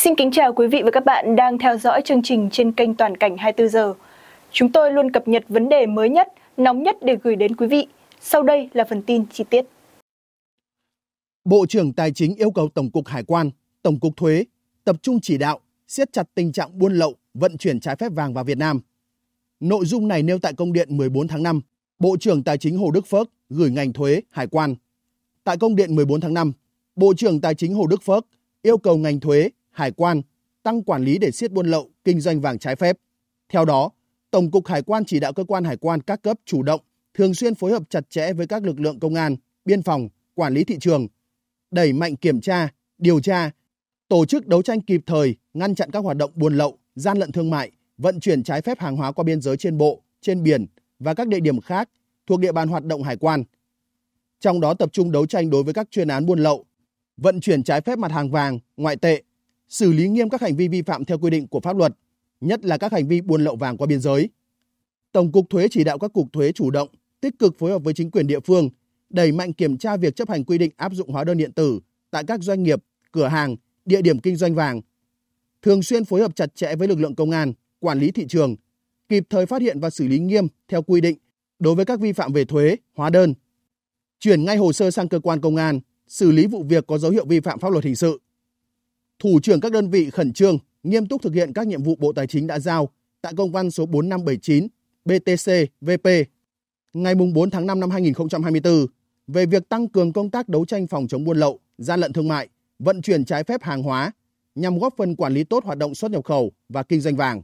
Xin kính chào quý vị và các bạn đang theo dõi chương trình trên kênh Toàn cảnh 24 giờ. Chúng tôi luôn cập nhật vấn đề mới nhất, nóng nhất để gửi đến quý vị. Sau đây là phần tin chi tiết. Bộ trưởng Tài chính yêu cầu Tổng cục Hải quan, Tổng cục Thuế tập trung chỉ đạo siết chặt tình trạng buôn lậu, vận chuyển trái phép vàng vào Việt Nam. Nội dung này nêu tại công điện 14 tháng 5, Bộ trưởng Tài chính Hồ Đức Phước gửi ngành thuế, hải quan. Tại công điện 14 tháng 5, Bộ trưởng Tài chính Hồ Đức Phước yêu cầu ngành thuế, hải quan tăng quản lý để siết buôn lậu, kinh doanh vàng trái phép. Theo đó, Tổng cục Hải quan chỉ đạo cơ quan hải quan các cấp chủ động, thường xuyên phối hợp chặt chẽ với các lực lượng công an, biên phòng, quản lý thị trường, đẩy mạnh kiểm tra, điều tra, tổ chức đấu tranh kịp thời, ngăn chặn các hoạt động buôn lậu, gian lận thương mại, vận chuyển trái phép hàng hóa qua biên giới trên bộ, trên biển và các địa điểm khác thuộc địa bàn hoạt động hải quan. Trong đó tập trung đấu tranh đối với các chuyên án buôn lậu, vận chuyển trái phép mặt hàng vàng, ngoại tệ, xử lý nghiêm các hành vi vi phạm theo quy định của pháp luật, nhất là các hành vi buôn lậu vàng qua biên giới. Tổng cục thuế chỉ đạo các cục thuế chủ động, tích cực phối hợp với chính quyền địa phương, đẩy mạnh kiểm tra việc chấp hành quy định áp dụng hóa đơn điện tử tại các doanh nghiệp, cửa hàng, địa điểm kinh doanh vàng. Thường xuyên phối hợp chặt chẽ với lực lượng công an, quản lý thị trường, kịp thời phát hiện và xử lý nghiêm theo quy định đối với các vi phạm về thuế, hóa đơn. Chuyển ngay hồ sơ sang cơ quan công an, xử lý vụ việc có dấu hiệu vi phạm pháp luật hình sự thủ trưởng các đơn vị khẩn trương, nghiêm túc thực hiện các nhiệm vụ Bộ Tài chính đã giao tại công văn số 4579 BTC VP ngày 4 tháng 5 năm 2024 về việc tăng cường công tác đấu tranh phòng chống buôn lậu, gian lận thương mại, vận chuyển trái phép hàng hóa nhằm góp phần quản lý tốt hoạt động xuất nhập khẩu và kinh doanh vàng.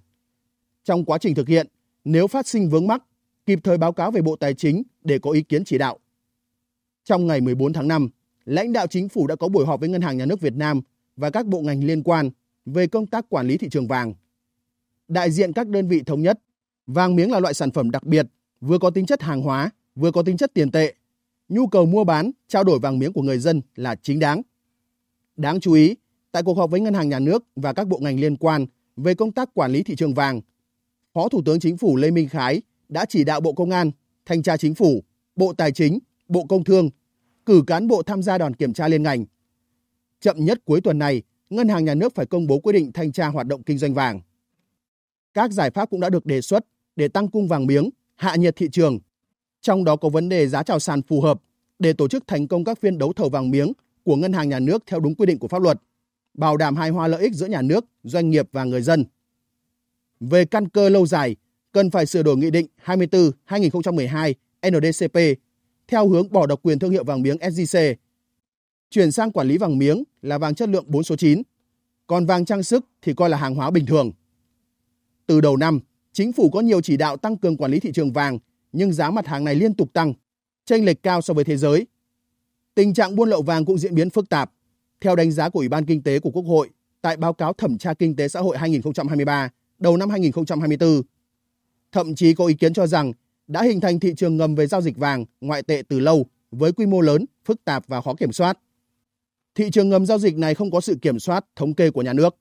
Trong quá trình thực hiện, nếu phát sinh vướng mắc, kịp thời báo cáo về Bộ Tài chính để có ý kiến chỉ đạo. Trong ngày 14 tháng 5, lãnh đạo chính phủ đã có buổi họp với Ngân hàng Nhà nước Việt Nam và các bộ ngành liên quan về công tác quản lý thị trường vàng. Đại diện các đơn vị thống nhất, vàng miếng là loại sản phẩm đặc biệt, vừa có tính chất hàng hóa, vừa có tính chất tiền tệ. Nhu cầu mua bán, trao đổi vàng miếng của người dân là chính đáng. Đáng chú ý, tại cuộc họp với Ngân hàng Nhà nước và các bộ ngành liên quan về công tác quản lý thị trường vàng, Phó Thủ tướng Chính phủ Lê Minh Khái đã chỉ đạo Bộ Công an, Thanh tra Chính phủ, Bộ Tài chính, Bộ Công Thương cử cán bộ tham gia đoàn kiểm tra liên ngành Chậm nhất cuối tuần này, ngân hàng nhà nước phải công bố quyết định thanh tra hoạt động kinh doanh vàng. Các giải pháp cũng đã được đề xuất để tăng cung vàng miếng, hạ nhiệt thị trường, trong đó có vấn đề giá chào sàn phù hợp để tổ chức thành công các phiên đấu thầu vàng miếng của ngân hàng nhà nước theo đúng quy định của pháp luật, bảo đảm hài hòa lợi ích giữa nhà nước, doanh nghiệp và người dân. Về căn cơ lâu dài, cần phải sửa đổi nghị định 24/2012 NDCP theo hướng bỏ độc quyền thương hiệu vàng miếng SJC chuyển sang quản lý vàng miếng là vàng chất lượng 4 số 9, còn vàng trang sức thì coi là hàng hóa bình thường. Từ đầu năm, chính phủ có nhiều chỉ đạo tăng cường quản lý thị trường vàng, nhưng giá mặt hàng này liên tục tăng, chênh lệch cao so với thế giới. Tình trạng buôn lậu vàng cũng diễn biến phức tạp. Theo đánh giá của Ủy ban Kinh tế của Quốc hội, tại báo cáo thẩm tra kinh tế xã hội 2023 đầu năm 2024, thậm chí có ý kiến cho rằng đã hình thành thị trường ngầm về giao dịch vàng ngoại tệ từ lâu với quy mô lớn, phức tạp và khó kiểm soát thị trường ngầm giao dịch này không có sự kiểm soát, thống kê của nhà nước.